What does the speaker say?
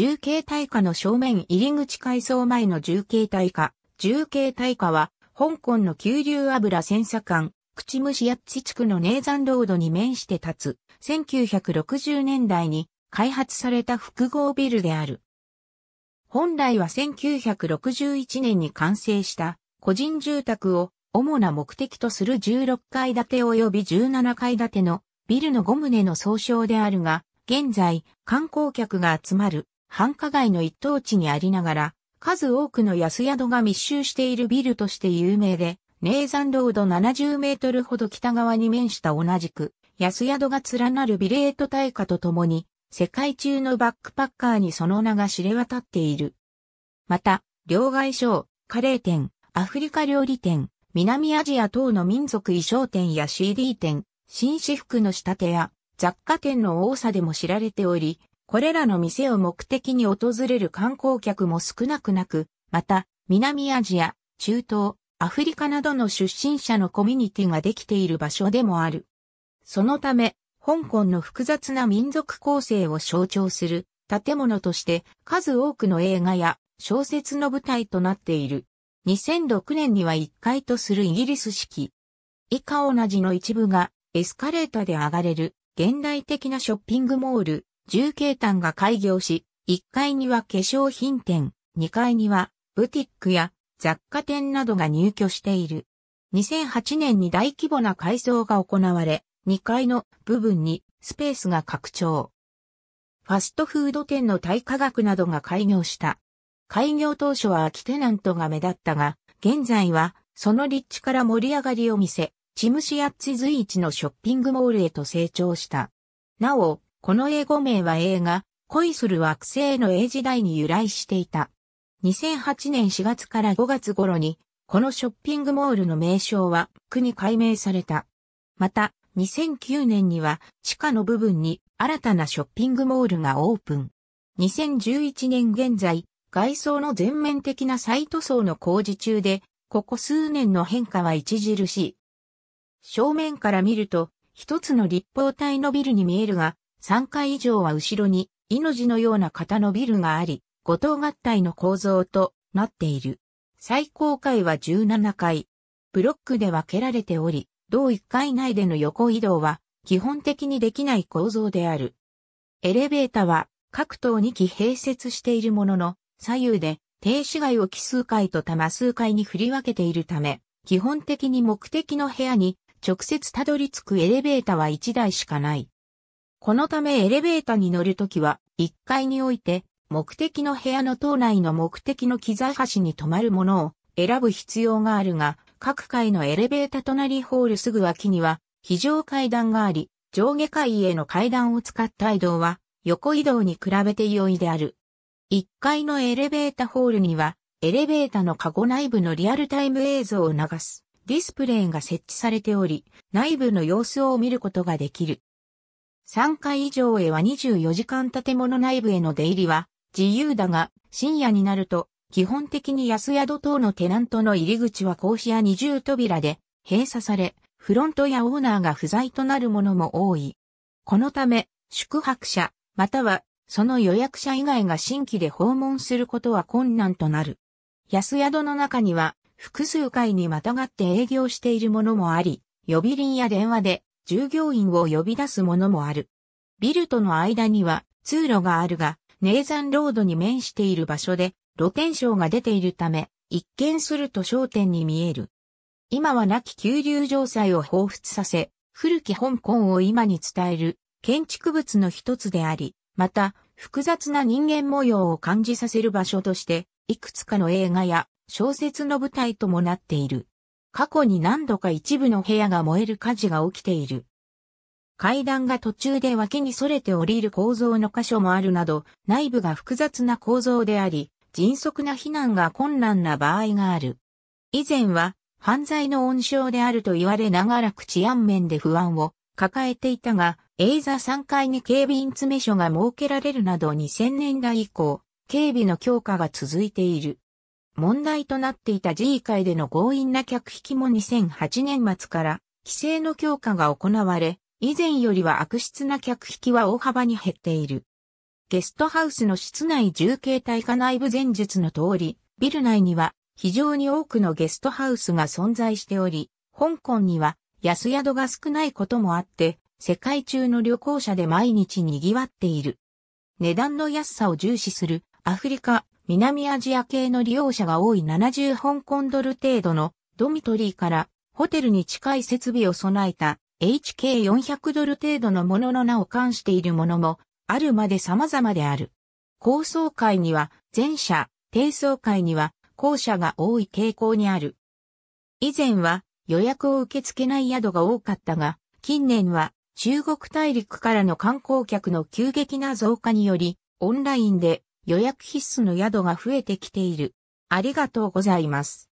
重慶大化の正面入り口改装前の重慶大化。重慶大化は、香港の急流油千車館口虫八地地区のネーザンロードに面して立つ、1960年代に開発された複合ビルである。本来は1961年に完成した個人住宅を主な目的とする16階建て及び17階建てのビルの5棟の総称であるが、現在観光客が集まる繁華街の一等地にありながら、数多くの安宿が密集しているビルとして有名で、ネーザンロード70メートルほど北側に面した同じく、安宿が連なるビレート大化とともに、世界中のバックパッカーにその名が知れ渡っている。また、両外商、カレー店、アフリカ料理店、南アジア等の民族衣装店や CD 店、紳士服の仕立てや雑貨店の多さでも知られており、これらの店を目的に訪れる観光客も少なくなく、また、南アジア、中東、アフリカなどの出身者のコミュニティができている場所でもある。そのため、香港の複雑な民族構成を象徴する建物として数多くの映画や小説の舞台となっている。2006年には1階とするイギリス式。以下同じの一部がエスカレーターで上がれる現代的なショッピングモール重慶景が開業し、1階には化粧品店、2階にはブティックや雑貨店などが入居している。2008年に大規模な改装が行われ、2階の部分にスペースが拡張。ファストフード店の対価学などが開業した。開業当初は空きテナントが目立ったが、現在はその立地から盛り上がりを見せ、チムシアッチ随一のショッピングモールへと成長した。なお、この英語名は映画、恋する惑星の英時代に由来していた。2008年4月から5月頃に、このショッピングモールの名称は区に改名された。また、2009年には地下の部分に新たなショッピングモールがオープン。2011年現在、外装の全面的なサイト層の工事中で、ここ数年の変化は著しい。正面から見ると、一つの立方体のビルに見えるが、3階以上は後ろに命のような型のビルがあり、五等合体の構造となっている。最高階は17階。ブロックで分けられており、同1階内での横移動は基本的にできない構造である。エレベータは各棟2機併設しているものの、左右で停止外を奇数回と多摩数回に振り分けているため、基本的に目的の部屋に直接たどり着くエレベータは1台しかない。このためエレベーターに乗るときは、1階において、目的の部屋の塔内の目的の機材端に止まるものを選ぶ必要があるが、各階のエレベーター隣ホールすぐ脇には、非常階段があり、上下階への階段を使った移動は、横移動に比べて容易である。1階のエレベータホールには、エレベーターのカゴ内部のリアルタイム映像を流すディスプレイが設置されており、内部の様子を見ることができる。3階以上へは24時間建物内部への出入りは自由だが、深夜になると、基本的に安宿等のテナントの入り口は格子や二重扉で閉鎖され、フロントやオーナーが不在となるものも多い。このため、宿泊者、またはその予約者以外が新規で訪問することは困難となる。安宿の中には、複数回にまたがって営業しているものもあり、呼び鈴や電話で従業員を呼び出すものもある。ビルとの間には通路があるが、ネ山ザンロードに面している場所で露天商が出ているため、一見すると商店に見える。今は亡き急流城塞を彷彿させ、古き香港を今に伝える建築物の一つであり、また複雑な人間模様を感じさせる場所として、いくつかの映画や小説の舞台ともなっている。過去に何度か一部の部屋が燃える火事が起きている。階段が途中で脇に逸れて降りる構造の箇所もあるなど、内部が複雑な構造であり、迅速な避難が困難な場合がある。以前は犯罪の温床であると言われながら口治安面で不安を抱えていたが、イ座3階に警備員詰め所が設けられるなど2000年代以降、警備の強化が続いている。問題となっていた G 会での強引な客引きも2008年末から規制の強化が行われ、以前よりは悪質な客引きは大幅に減っている。ゲストハウスの室内重形態化内部前述の通り、ビル内には非常に多くのゲストハウスが存在しており、香港には安宿が少ないこともあって、世界中の旅行者で毎日賑わっている。値段の安さを重視するアフリカ、南アジア系の利用者が多い70香港ドル程度のドミトリーからホテルに近い設備を備えた HK400 ドル程度のものの名を冠しているものもあるまで様々である。高層階には前者、低層階には後者が多い傾向にある。以前は予約を受け付けない宿が多かったが、近年は中国大陸からの観光客の急激な増加により、オンラインで予約必須の宿が増えてきている。ありがとうございます。